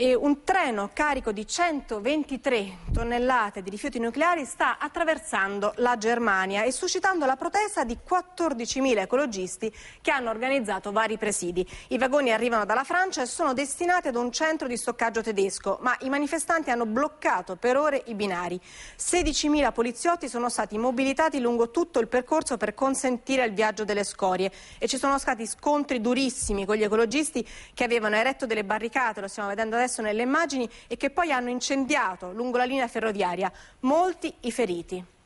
E un treno carico di 123 tonnellate di rifiuti nucleari sta attraversando la Germania e suscitando la protesta di 14.000 ecologisti che hanno organizzato vari presidi. I vagoni arrivano dalla Francia e sono destinati ad un centro di stoccaggio tedesco, ma i manifestanti hanno bloccato per ore i binari. 16.000 poliziotti sono stati mobilitati lungo tutto il percorso per consentire il viaggio delle scorie e ci sono stati scontri durissimi con gli ecologisti che avevano eretto delle barricate, lo stiamo vedendo adesso adesso nelle immagini e che poi hanno incendiato lungo la linea ferroviaria molti i feriti.